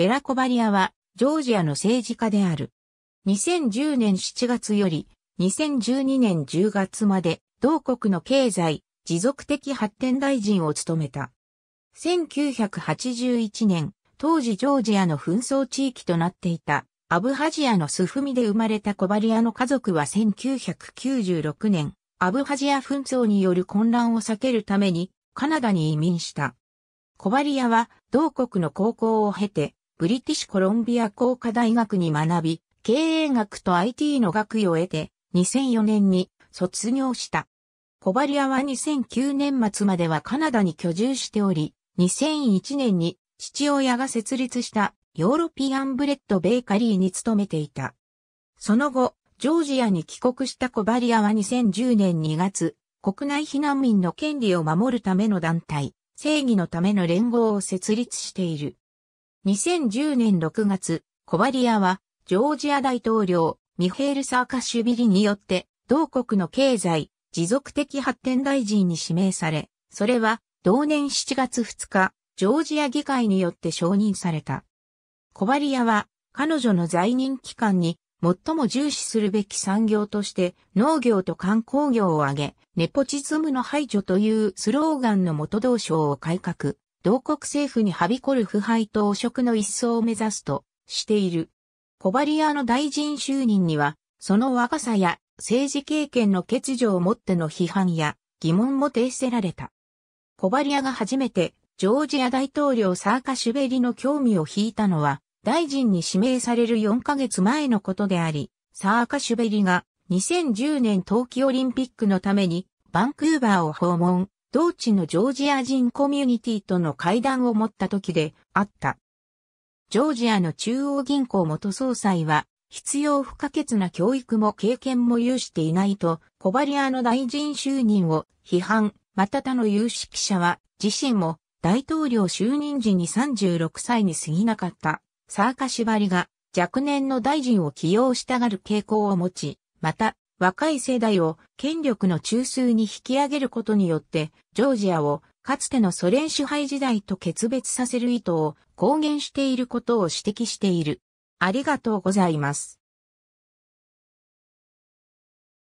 ベラコバリアは、ジョージアの政治家である。2010年7月より、2012年10月まで、同国の経済、持続的発展大臣を務めた。1981年、当時ジョージアの紛争地域となっていた、アブハジアのスフミで生まれたコバリアの家族は1996年、アブハジア紛争による混乱を避けるために、カナダに移民した。コバリアは、同国の高校を経て、ブリティッシュコロンビア工科大学に学び、経営学と IT の学位を得て、2004年に卒業した。コバリアは2009年末まではカナダに居住しており、2001年に父親が設立したヨーロピアンブレッドベーカリーに勤めていた。その後、ジョージアに帰国したコバリアは2010年2月、国内避難民の権利を守るための団体、正義のための連合を設立している。2010年6月、コバリアは、ジョージア大統領、ミヘール・サーカシュビリによって、同国の経済、持続的発展大臣に指名され、それは、同年7月2日、ジョージア議会によって承認された。コバリアは、彼女の在任期間に、最も重視するべき産業として農業と観光業を挙げ、ネポチズムの排除というスローガンの元同省を改革、同国政府にはびこる腐敗と汚職の一掃を目指すとしている。コバリアの大臣就任には、その若さや政治経験の欠如をもっての批判や疑問も呈せられた。コバリアが初めてジョージア大統領サーカシュベリの興味を引いたのは、大臣に指名される4ヶ月前のことであり、サーカシュベリが2010年冬季オリンピックのためにバンクーバーを訪問同地のジョージア人コミュニティとの会談を持った時であった。ジョージアの中央銀行元総裁は、必要不可欠な教育も経験も有していないと、コバリアの大臣就任を批判、また他の有識者は、自身も大統領就任時に36歳に過ぎなかった、サーカシバリが若年の大臣を起用したがる傾向を持ち、また、若い世代を権力の中枢に引き上げることによって、ジョージアをかつてのソ連支配時代と決別させる意図を公言していることを指摘している。ありがとうございます。